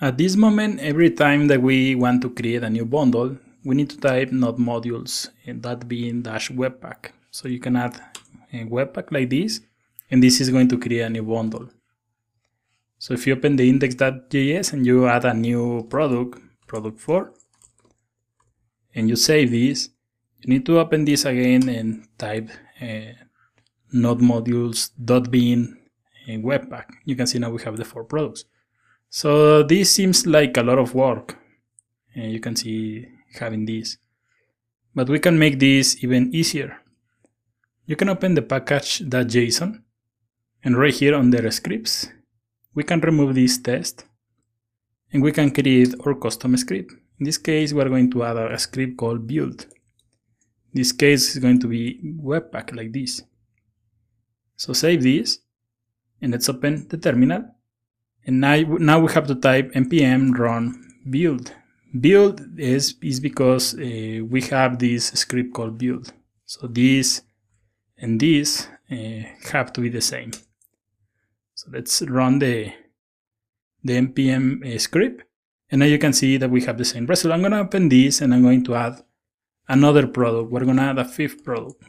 At this moment, every time that we want to create a new bundle, we need to type node modules, and eh, that being dash webpack. So you can add a webpack like this, and this is going to create a new bundle. So if you open the index.js and you add a new product, product 4, and you save this, you need to open this again and type uh, eh, node modules.bin and webpack. You can see now we have the four products. So this seems like a lot of work. and you can see having this. But we can make this even easier. You can open the package.json and right here under scripts, we can remove this test and we can create our custom script. In this case, we're going to add a script called build. this case is going to be webpack like this. So save this and let's open the terminal and now, now we have to type npm run build. Build is, is because uh, we have this script called build. So this and this uh, have to be the same. So let's run the, the npm uh, script. And now you can see that we have the same result. I'm going to open this and I'm going to add another product. We're going to add a fifth product,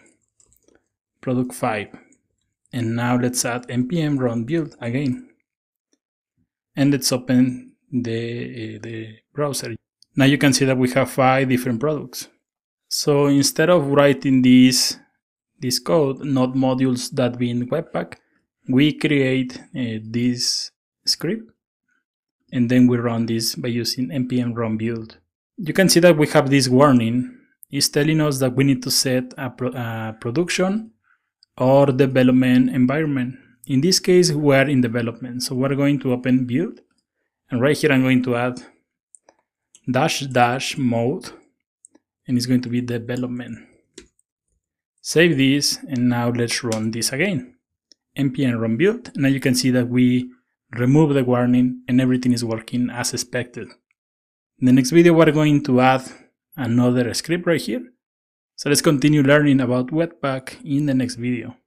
product 5. And now let's add npm run build again and let's open the, eh, the browser. Now you can see that we have five different products. So instead of writing this, this code, not modules that be in Webpack, we create uh, this script and then we run this by using npm run build. You can see that we have this warning. It's telling us that we need to set a, pro a production or development environment. In this case, we are in development. So we're going to open build. And right here, I'm going to add dash dash mode. And it's going to be development. Save this. And now let's run this again. npm run build. Now you can see that we remove the warning and everything is working as expected. In the next video, we're going to add another script right here. So let's continue learning about Webpack in the next video.